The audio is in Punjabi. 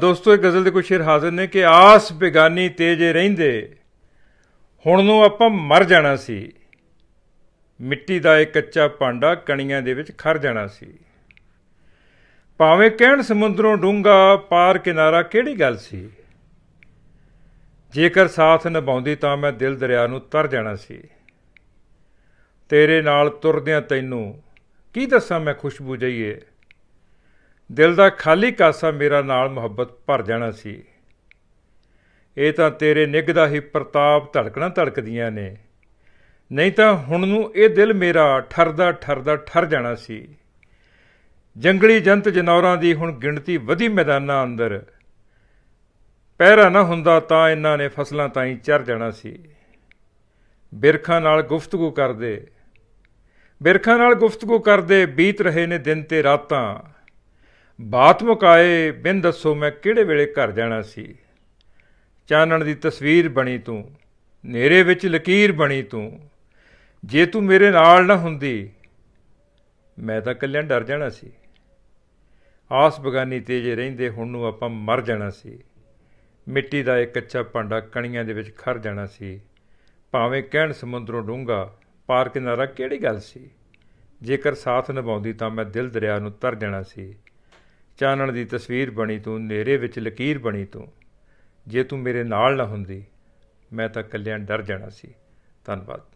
ਦੋਸਤੋ ਇਹ ਗਜ਼ਲ ਦੇ ਕੁਝ ਸ਼ੇਰ ਹਾਜ਼ਰ ਨੇ ਕਿ ਆਸ ਬੇਗਾਨੀ ਤੇਜੇ ਰਹਿੰਦੇ ਹੁਣ ਨੂੰ ਆਪਾਂ ਮਰ ਜਾਣਾ ਸੀ ਮਿੱਟੀ ਦਾ ਇੱਕ ਕੱਚਾ ਪਾਂਡਾ ਕਣੀਆਂ ਦੇ ਵਿੱਚ ਖਰ ਜਾਣਾ ਸੀ ਭਾਵੇਂ ਕਹਿਣ ਸਮੁੰਦਰੋਂ ਡੂੰਗਾ ਪਾਰ ਕਿਨਾਰਾ ਕਿਹੜੀ ਗੱਲ ਸੀ ਜੇਕਰ ਸਾਥ ਨਿਭਾਉਂਦੀ ਤਾਂ ਮੈਂ ਦਿਲ ਦਰਿਆ ਨੂੰ ਤਰ ਜਾਣਾ ਸੀ ਤੇਰੇ ਨਾਲ ਤੁਰਦਿਆਂ ਤੈਨੂੰ ਕੀ ਦੱਸਾਂ ਮੈਂ ਖੁਸ਼ਬੂ ਜਈਏ ਦਿਲ ਦਾ ਖਾਲੀ ਕਾਸਾ ਮੇਰਾ ਨਾਲ ਮੁਹੱਬਤ ਭਰ ਜਾਣਾ ਸੀ ਇਹ ਤਾਂ ਤੇਰੇ ਨਿੱਗ ਦਾ ਹੀ ਪ੍ਰਤਾਪ ਧੜਕਣਾ ਧੜਕਦੀਆਂ ਨੇ ਨਹੀਂ ਤਾਂ ਹੁਣ ਨੂੰ ਇਹ ਦਿਲ ਮੇਰਾ ਠਰਦਾ ਠਰਦਾ ਠਰ ਜਾਣਾ ਸੀ ਜੰਗਲੀ ਜੰਤ ਜਨੌਰਾਂ ਦੀ ਹੁਣ ਗਿਣਤੀ ਵਧੀ ਮੈਦਾਨਾਂ ਅੰਦਰ ਪਹਿਰਾ ਨਾ ਹੁੰਦਾ ਤਾਂ ਇਹਨਾਂ ਨੇ ਫਸਲਾਂ ਤਾਈਂ ਚਰ ਜਾਣਾ ਸੀ ਬਿਰਖਾਂ ਨਾਲ ਗੁਫ਼ਤਗੂ ਕਰਦੇ ਬਿਰਖਾਂ ਨਾਲ ਗੁਫ਼ਤਗੂ ਕਰਦੇ ਬੀਤ ਰਹੇ ਨੇ ਦਿਨ ਤੇ ਰਾਤਾਂ ਬਾਤ ਮੁਕਾਏ ਬਿਨ ਦੱਸੋ ਮੈਂ ਕਿਹੜੇ ਵੇਲੇ ਘਰ ਜਾਣਾ ਸੀ ਚਾਨਣ ਦੀ ਤਸਵੀਰ ਬਣੀ ਤੂੰ ਨੇਰੇ ਵਿੱਚ ਲਕੀਰ ਬਣੀ ਤੂੰ ਜੇ ਤੂੰ ਮੇਰੇ ਨਾਲ ਨਾ ਹੁੰਦੀ ਮੈਂ ਤਾਂ ਕੱਲਿਆਂ ਡਰ ਜਾਣਾ ਸੀ ਆਸ ਬਗਾਨੀ ਤੇ ਜੇ ਰਹਿੰਦੇ ਹੁਣ ਨੂੰ ਆਪਾਂ ਮਰ ਜਾਣਾ ਸੀ ਮਿੱਟੀ ਦਾ ਇੱਕ ਕੱਚਾ ਭਾਂਡਾ ਕਣੀਆਂ ਦੇ ਵਿੱਚ ਖਰ ਜਾਣਾ ਸੀ ਭਾਵੇਂ ਕਹਿਣ ਸਮੁੰਦਰੋਂ ਡੂੰਗਾ ਪਾਰ ਕਿਨਾਰਾ ਕਿਹੜੀ ਗੱਲ ਸੀ ਜੇਕਰ ਸਾਥ ਨਿਭਾਉਂਦੀ ਤਾਂ ਮੈਂ ਦਿਲ ਦਰਿਆ ਨੂੰ ਤਰ ਜਾਣਾ ਸੀ ਚਾਨਣ ਦੀ ਤਸਵੀਰ ਬਣੀ ਤੂੰ ਨੇਰੇ ਵਿੱਚ ਲਕੀਰ ਬਣੀ ਤੂੰ ਜੇ ਤੂੰ ਮੇਰੇ ਨਾਲ ਨਾ ਹੁੰਦੀ ਮੈਂ ਤਾਂ ਕੱਲਿਆਂ ਡਰ ਜਾਣਾ ਸੀ ਧੰਨਵਾਦ